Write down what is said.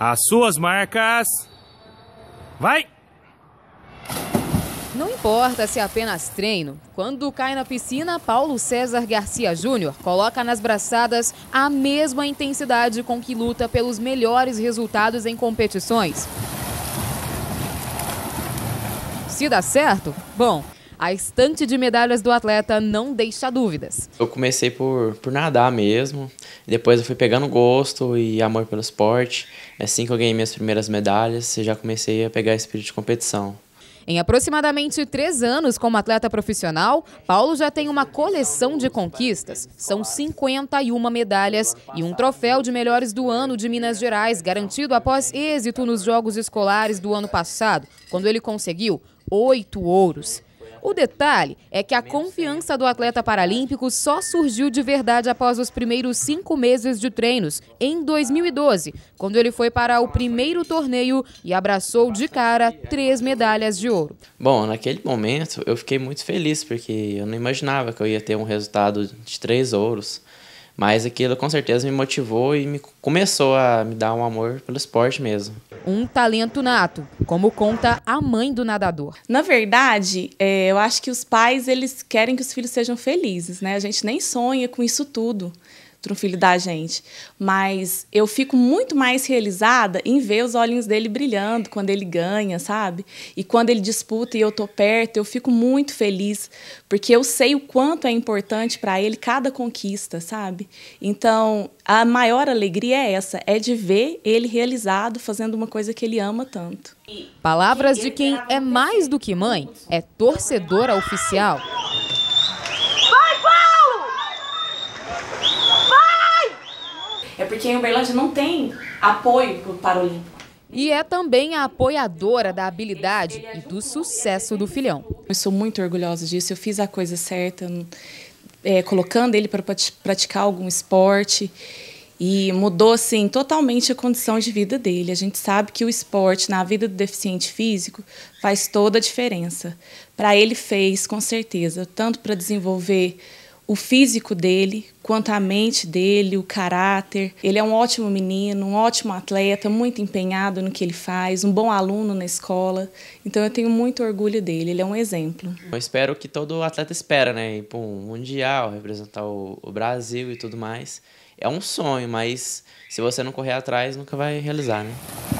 As suas marcas. Vai! Não importa se é apenas treino, quando cai na piscina, Paulo César Garcia Júnior coloca nas braçadas a mesma intensidade com que luta pelos melhores resultados em competições. Se dá certo, bom, a estante de medalhas do atleta não deixa dúvidas. Eu comecei por, por nadar mesmo. Depois eu fui pegando gosto e amor pelo esporte. É assim que eu ganhei minhas primeiras medalhas, eu já comecei a pegar espírito de competição. Em aproximadamente três anos como atleta profissional, Paulo já tem uma coleção de conquistas. São 51 medalhas e um troféu de melhores do ano de Minas Gerais, garantido após êxito nos Jogos Escolares do ano passado, quando ele conseguiu oito ouros. O detalhe é que a confiança do atleta paralímpico só surgiu de verdade após os primeiros cinco meses de treinos, em 2012, quando ele foi para o primeiro torneio e abraçou de cara três medalhas de ouro. Bom, naquele momento eu fiquei muito feliz, porque eu não imaginava que eu ia ter um resultado de três ouros. Mas aquilo com certeza me motivou e me começou a me dar um amor pelo esporte mesmo. Um talento nato, como conta a mãe do nadador. Na verdade, é, eu acho que os pais eles querem que os filhos sejam felizes, né? A gente nem sonha com isso tudo para filho da gente. Mas eu fico muito mais realizada em ver os olhinhos dele brilhando quando ele ganha, sabe? E quando ele disputa e eu tô perto, eu fico muito feliz, porque eu sei o quanto é importante para ele cada conquista, sabe? Então, a maior alegria é essa, é de ver ele realizado fazendo uma coisa que ele ama tanto. Palavras de quem é mais do que mãe, é torcedora oficial. É porque em Uberlândia não tem apoio para o Paralímpico. E é também a apoiadora da habilidade e do sucesso do filhão. Eu sou muito orgulhosa disso, eu fiz a coisa certa, é, colocando ele para praticar algum esporte. E mudou, assim, totalmente a condição de vida dele. A gente sabe que o esporte na vida do deficiente físico faz toda a diferença. Para ele fez, com certeza, tanto para desenvolver o físico dele, quanto à mente dele, o caráter. Ele é um ótimo menino, um ótimo atleta, muito empenhado no que ele faz, um bom aluno na escola. Então eu tenho muito orgulho dele, ele é um exemplo. Eu espero que todo atleta espera, né? Ir para um mundial, representar o, o Brasil e tudo mais. É um sonho, mas se você não correr atrás, nunca vai realizar, né?